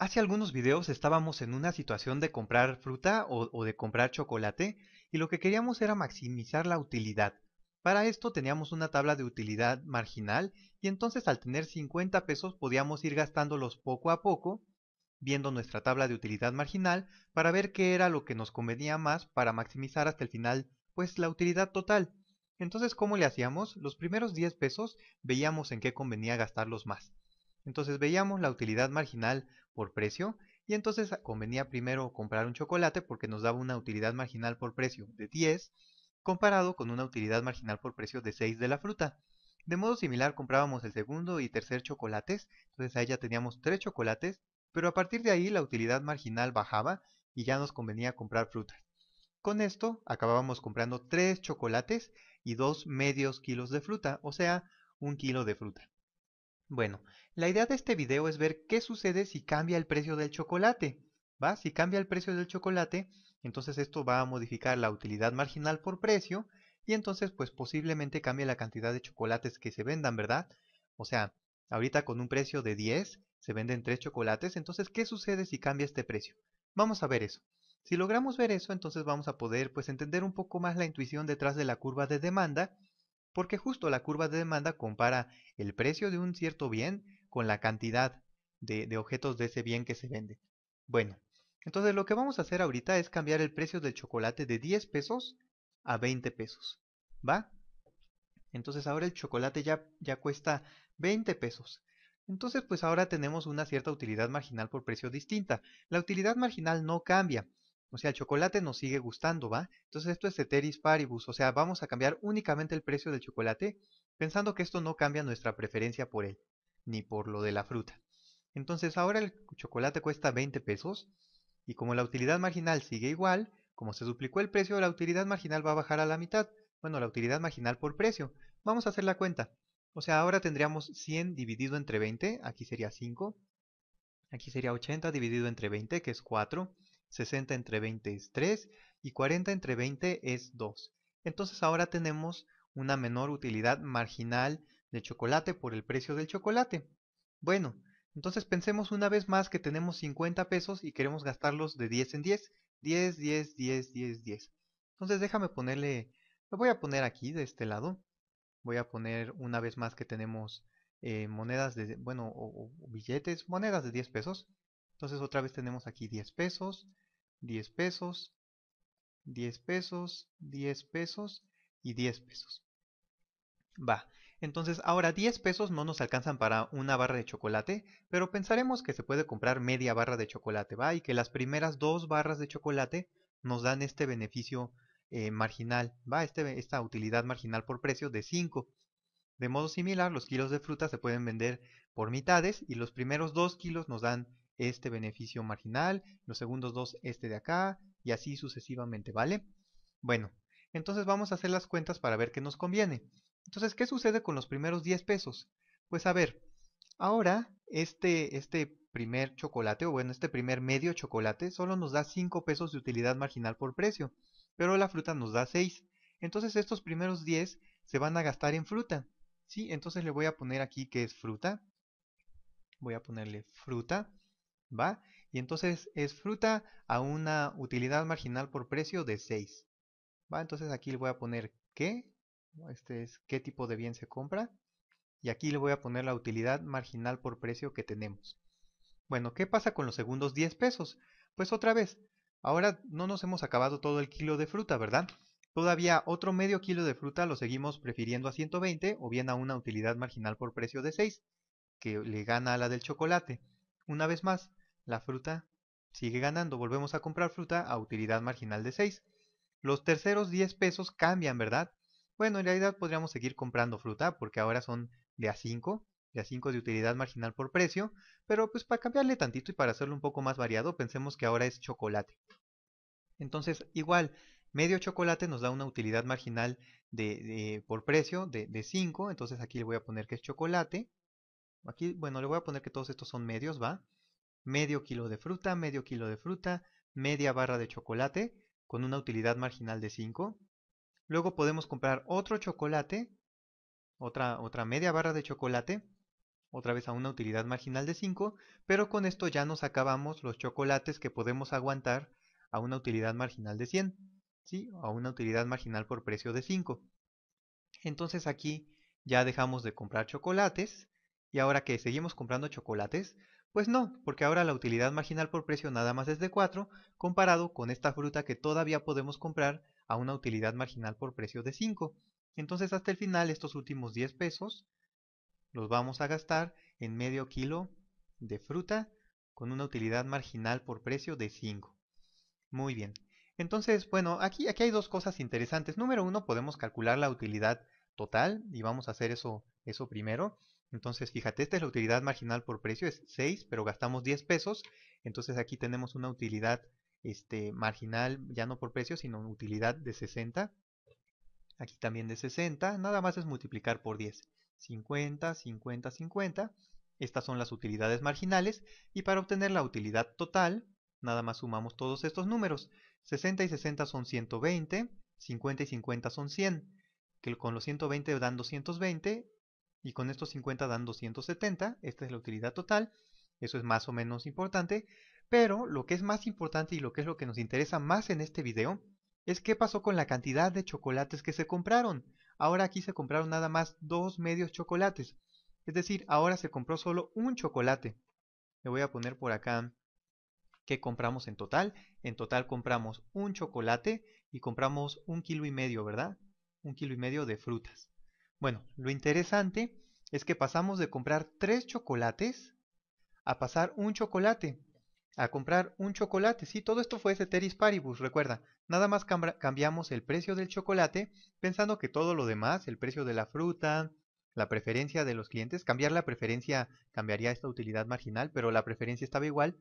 Hace algunos videos estábamos en una situación de comprar fruta o, de comprar chocolate y lo que queríamos era maximizar la utilidad. Para esto teníamos una tabla de utilidad marginal y entonces al tener 50 pesos podíamos ir gastándolos poco a poco, viendo nuestra tabla de utilidad marginal para ver qué era lo que nos convenía más para maximizar hasta el final pues la utilidad total. Entonces, ¿cómo le hacíamos? Los primeros 10 pesos veíamos en qué convenía gastarlos más. Entonces veíamos la utilidad marginal por precio y entonces convenía primero comprar un chocolate porque nos daba una utilidad marginal por precio de 10 comparado con una utilidad marginal por precio de 6 de la fruta. De modo similar comprábamos el segundo y tercer chocolates, entonces ahí ya teníamos 3 chocolates, pero a partir de ahí la utilidad marginal bajaba y ya nos convenía comprar frutas. Con esto acabábamos comprando 3 chocolates y 2 medios kilos de fruta, o sea, un kilo de fruta. Bueno, la idea de este video es ver qué sucede si cambia el precio del chocolate. ¿va? Si cambia el precio del chocolate, entonces esto va a modificar la utilidad marginal por precio y entonces pues posiblemente cambie la cantidad de chocolates que se vendan, ¿verdad? O sea, ahorita con un precio de 10 se venden 3 chocolates, entonces ¿qué sucede si cambia este precio? Vamos a ver eso. Si logramos ver eso, entonces vamos a poder pues entender un poco más la intuición detrás de la curva de demanda porque justo la curva de demanda compara el precio de un cierto bien con la cantidad de, objetos de ese bien que se vende. Bueno, entonces lo que vamos a hacer ahorita es cambiar el precio del chocolate de 10 pesos a 20 pesos, ¿va? Entonces ahora el chocolate ya, ya cuesta 20 pesos. Entonces pues ahora tenemos una cierta utilidad marginal por precio distinta. La utilidad marginal no cambia, o sea, el chocolate nos sigue gustando, ¿va? Entonces esto es ceteris paribus, o sea, vamos a cambiar únicamente el precio del chocolate pensando que esto no cambia nuestra preferencia por él, ni por lo de la fruta. Entonces ahora el chocolate cuesta 20 pesos y como la utilidad marginal sigue igual, como se duplicó el precio, la utilidad marginal va a bajar a la mitad. Bueno, la utilidad marginal por precio. Vamos a hacer la cuenta. O sea, ahora tendríamos 100 dividido entre 20, aquí sería 5. Aquí sería 80 dividido entre 20, que es 4. 60 entre 20 es 3 y 40 entre 20 es 2. Entonces ahora tenemos una menor utilidad marginal de chocolate por el precio del chocolate. Bueno, entonces pensemos una vez más que tenemos 50 pesos y queremos gastarlos de 10 en 10. 10, 10, 10, 10, 10. Entonces déjame ponerle, lo voy a poner aquí de este lado. Voy a poner una vez más que tenemos eh, monedas de, bueno, o billetes, monedas de 10 pesos. Entonces otra vez tenemos aquí 10 pesos, 10 pesos, 10 pesos, 10 pesos y 10 pesos. Va, entonces ahora 10 pesos no nos alcanzan para una barra de chocolate, pero pensaremos que se puede comprar media barra de chocolate, ¿va? Y que las primeras dos barras de chocolate nos dan este beneficio eh, marginal, ¿va? Este, esta utilidad marginal por precio de 5. De modo similar, los kilos de fruta se pueden vender por mitades y los primeros 2 kilos nos dan este beneficio marginal, los segundos dos este de acá y así sucesivamente, ¿vale? Bueno, entonces vamos a hacer las cuentas para ver qué nos conviene. Entonces, ¿qué sucede con los primeros 10 pesos? Pues a ver, ahora este, este primer chocolate, o bueno, este primer medio chocolate, solo nos da 5 pesos de utilidad marginal por precio, pero la fruta nos da 6. Entonces estos primeros 10 se van a gastar en fruta. ¿sí? Entonces le voy a poner aquí que es fruta. Voy a ponerle fruta. ¿va? Y entonces es fruta a una utilidad marginal por precio de 6, ¿va? Entonces aquí le voy a poner qué, este es qué tipo de bien se compra, y aquí le voy a poner la utilidad marginal por precio que tenemos. Bueno, ¿qué pasa con los segundos 10 pesos? Pues otra vez, ahora no nos hemos acabado todo el kilo de fruta, ¿verdad? Todavía otro medio kilo de fruta lo seguimos prefiriendo a 120 o bien a una utilidad marginal por precio de 6, que le gana a la del chocolate. Una vez más, la fruta sigue ganando. Volvemos a comprar fruta a utilidad marginal de 6. Los terceros 10 pesos cambian, ¿verdad? Bueno, en realidad podríamos seguir comprando fruta porque ahora son de a 5, de a 5 de utilidad marginal por precio, pero pues para cambiarle tantito y para hacerlo un poco más variado, pensemos que ahora es chocolate. Entonces, igual, medio chocolate nos da una utilidad marginal de, por precio de, de 5, entonces aquí le voy a poner que es chocolate. Aquí, bueno, le voy a poner que todos estos son medios, ¿va? medio kilo de fruta, medio kilo de fruta, media barra de chocolate, con una utilidad marginal de 5. Luego podemos comprar otro chocolate, otra, otra media barra de chocolate, otra vez a una utilidad marginal de 5, pero con esto ya nos acabamos los chocolates que podemos aguantar a una utilidad marginal de 100, ¿sí? a una utilidad marginal por precio de 5. Entonces aquí ya dejamos de comprar chocolates y ahora que seguimos comprando chocolates, pues no, porque ahora la utilidad marginal por precio nada más es de 4, comparado con esta fruta que todavía podemos comprar a una utilidad marginal por precio de 5. Entonces hasta el final estos últimos 10 pesos los vamos a gastar en medio kilo de fruta con una utilidad marginal por precio de 5. Muy bien. Entonces, bueno, aquí, aquí hay dos cosas interesantes. Número uno, podemos calcular la utilidad total y vamos a hacer eso, eso primero. Entonces, fíjate, esta es la utilidad marginal por precio, es 6, pero gastamos 10 pesos. Entonces aquí tenemos una utilidad este, marginal, ya no por precio, sino una utilidad de 60. Aquí también de 60, nada más es multiplicar por 10. 50, 50, 50. Estas son las utilidades marginales y para obtener la utilidad total, nada más sumamos todos estos números. 60 y 60 son 120, 50 y 50 son 100, que con los 120 dan 220 y con estos 50 dan 270, esta es la utilidad total, eso es más o menos importante, pero lo que es más importante y lo que es lo que nos interesa más en este video es qué pasó con la cantidad de chocolates que se compraron. Ahora aquí se compraron nada más dos medios chocolates, es decir, ahora se compró solo un chocolate. Le voy a poner por acá qué compramos en total. En total compramos un chocolate y compramos un kilo y medio, ¿verdad? Un kilo y medio de frutas. Bueno, lo interesante es que pasamos de comprar tres chocolates a pasar un chocolate, a comprar un chocolate. Sí, todo esto fue Ceteris Paribus, recuerda. Nada más cambiamos el precio del chocolate pensando que todo lo demás, el precio de la fruta, la preferencia de los clientes, cambiar la preferencia cambiaría esta utilidad marginal, pero la preferencia estaba igual,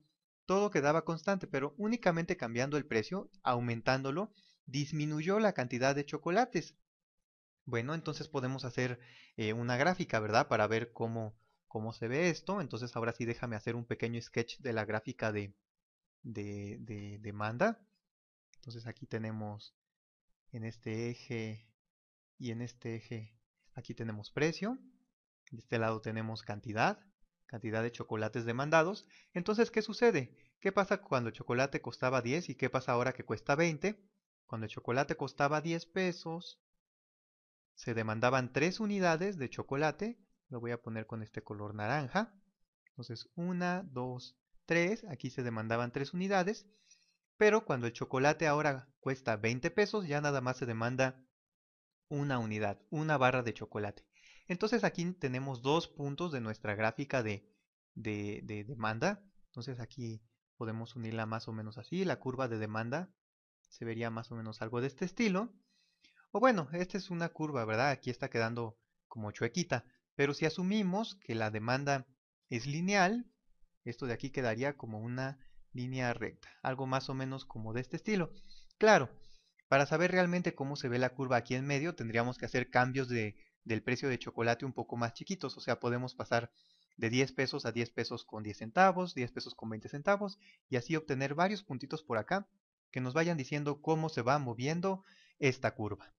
todo quedaba constante, pero únicamente cambiando el precio, aumentándolo, disminuyó la cantidad de chocolates. Bueno, entonces podemos hacer eh, una gráfica, ¿verdad? Para ver cómo, cómo se ve esto. Entonces ahora sí déjame hacer un pequeño sketch de la gráfica de, de, de demanda. Entonces aquí tenemos en este eje y en este eje aquí tenemos precio. De este lado tenemos cantidad, cantidad de chocolates demandados. Entonces, ¿qué sucede? ¿Qué pasa cuando el chocolate costaba 10 y qué pasa ahora que cuesta 20? Cuando el chocolate costaba 10 pesos, se demandaban tres unidades de chocolate, lo voy a poner con este color naranja, entonces 1, 2, 3, aquí se demandaban tres unidades, pero cuando el chocolate ahora cuesta 20 pesos, ya nada más se demanda una unidad, una barra de chocolate. Entonces aquí tenemos dos puntos de nuestra gráfica de, de, de demanda, entonces aquí podemos unirla más o menos así, la curva de demanda se vería más o menos algo de este estilo, o bueno, esta es una curva, ¿verdad? Aquí está quedando como chuequita. Pero si asumimos que la demanda es lineal, esto de aquí quedaría como una línea recta, algo más o menos como de este estilo. Claro, para saber realmente cómo se ve la curva aquí en medio, tendríamos que hacer cambios de, del precio de chocolate un poco más chiquitos, o sea, podemos pasar de 10 pesos a 10 pesos con 10 centavos, 10 pesos con 20 centavos, y así obtener varios puntitos por acá que nos vayan diciendo cómo se va moviendo esta curva.